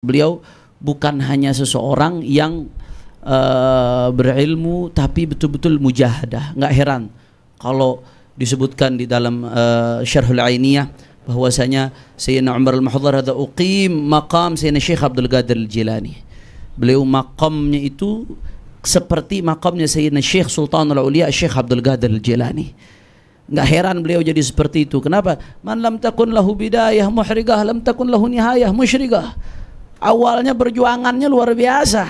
beliau bukan hanya seseorang yang uh, berilmu tapi betul-betul mujahadah nggak heran kalau disebutkan di dalam uh, syarhul ainiyah bahwasanya Sayyidina Umar al-Mahdhar ada uqim maqam Sayyidina Syekh Abdul Qadir al-Jilani beliau makamnya itu seperti makamnya Sayyidina Syekh Sultan al-Ulia Syekh Abdul Qadir al-Jilani nggak heran beliau jadi seperti itu kenapa man lam takun lahu bidayah muhrigah lam takun lahu nihayah musyrigah awalnya perjuangannya luar biasa.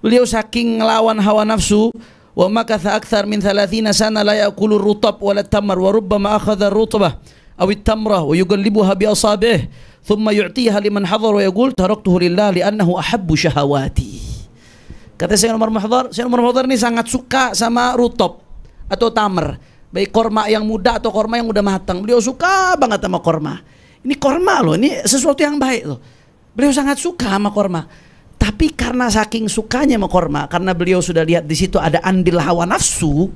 Beliau saking melawan hawa nafsu, wa makatha akthar min 30 sana la yaqulu rutab la tamar wa rubbama akhadha rutba aw tamrah wa yuqallibuha bi asabih thumma yu'tiha liman hadhar wa yaqul taraktuhu lillah li'annahu ahabbu shahawati. Kata saya nomor Mahdhar, saya nomor Mahdhar ini sangat suka sama rutab atau tamar. Baik korma yang muda atau korma yang udah matang. Beliau suka banget sama korma. Ini korma loh, ini sesuatu yang baik loh. Beliau sangat suka sama korma. Tapi karena saking sukanya sama korma, karena beliau sudah lihat di situ ada andil hawa nafsu,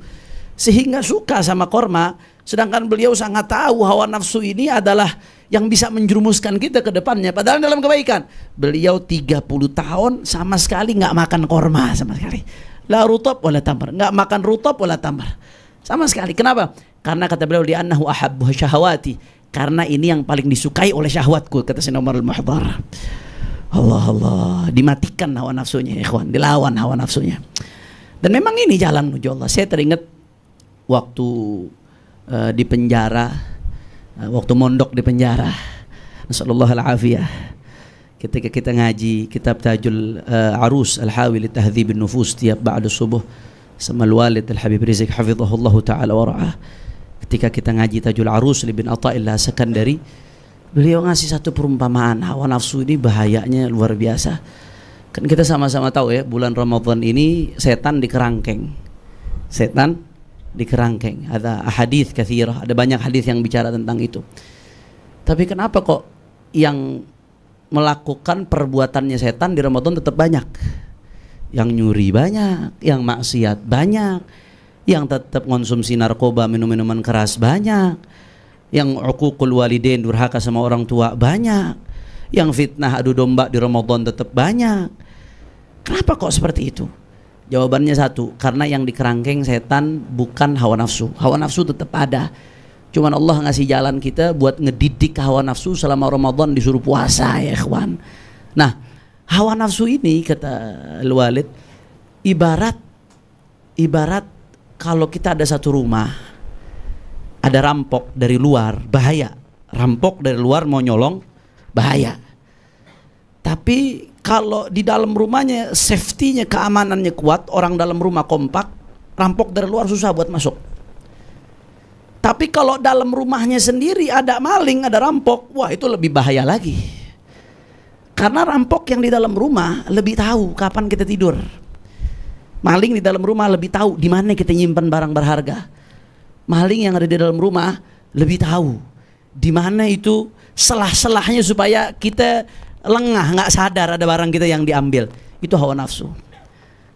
sehingga suka sama korma. Sedangkan beliau sangat tahu hawa nafsu ini adalah yang bisa menjerumuskan kita ke depannya. Padahal dalam kebaikan, beliau 30 tahun sama sekali nggak makan korma sama sekali. La rutab wala tamar, nggak makan rutab wala tamar. Sama sekali. Kenapa? Karena kata beliau di annahu ahabbu syahawati karena ini yang paling disukai oleh syahwatku kata si nomor al Allah Allah dimatikan hawa nafsunya ya ikhwan dilawan hawa nafsunya dan memang ini jalan menuju Allah saya teringat waktu uh, di penjara uh, waktu mondok di penjara Nasallallahu al-afiyah ketika kita ngaji kitab Tajul uh, Arus Al-Hawi li Tahdhib Nufus tiap ba'da subuh sama al-walid Al-Habib Rizik hafizahullah taala wa ketika kita ngaji Tajul Arus bin Atta'illah Sekandari beliau ngasih satu perumpamaan hawa nafsu ini bahayanya luar biasa kan kita sama-sama tahu ya bulan Ramadan ini setan di kerangkeng setan di kerangkeng ada hadis kathirah ada banyak hadis yang bicara tentang itu tapi kenapa kok yang melakukan perbuatannya setan di Ramadan tetap banyak yang nyuri banyak yang maksiat banyak yang tetap konsumsi narkoba minum-minuman keras banyak yang ukukul walidin durhaka sama orang tua banyak yang fitnah adu domba di Ramadan tetap banyak kenapa kok seperti itu jawabannya satu karena yang dikerangkeng setan bukan hawa nafsu hawa nafsu tetap ada cuman Allah ngasih jalan kita buat ngedidik hawa nafsu selama Ramadan disuruh puasa ya ikhwan nah hawa nafsu ini kata Walid ibarat ibarat kalau kita ada satu rumah ada rampok dari luar bahaya rampok dari luar mau nyolong bahaya tapi kalau di dalam rumahnya safety-nya keamanannya kuat orang dalam rumah kompak rampok dari luar susah buat masuk tapi kalau dalam rumahnya sendiri ada maling ada rampok wah itu lebih bahaya lagi karena rampok yang di dalam rumah lebih tahu kapan kita tidur Maling di dalam rumah lebih tahu di mana kita nyimpan barang berharga. Maling yang ada di dalam rumah lebih tahu di mana itu selah-selahnya supaya kita lengah, nggak sadar ada barang kita yang diambil. Itu hawa nafsu.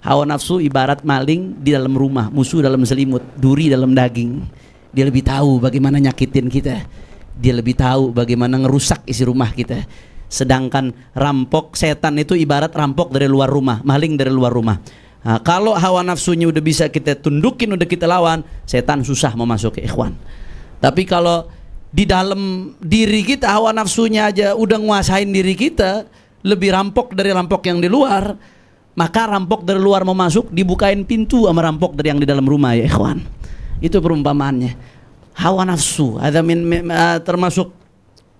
Hawa nafsu ibarat maling di dalam rumah, musuh dalam selimut, duri dalam daging. Dia lebih tahu bagaimana nyakitin kita. Dia lebih tahu bagaimana ngerusak isi rumah kita. Sedangkan rampok setan itu ibarat rampok dari luar rumah, maling dari luar rumah. Nah, kalau hawa nafsunya udah bisa kita tundukin, udah kita lawan, setan susah memasuki ikhwan. Tapi kalau di dalam diri kita hawa nafsunya aja udah nguasain diri kita, lebih rampok dari rampok yang di luar, maka rampok dari luar mau masuk dibukain pintu sama rampok dari yang di dalam rumah ya ikhwan. Itu perumpamaannya. Hawa nafsu, ada min, min, uh, termasuk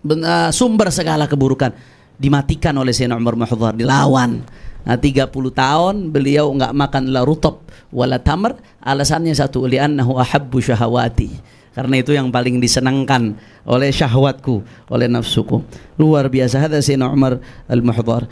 eh, sumber segala keburukan dimatikan oleh Sayyidina Umar Mahdhar, dilawan. Nah, 30 tahun beliau enggak makan la rutub wala tamar, alasannya satu li'annahu ahabbu syahawati. Karena itu yang paling disenangkan oleh syahwatku, oleh nafsuku. Luar biasa hadza si Umar al-Muhdhar.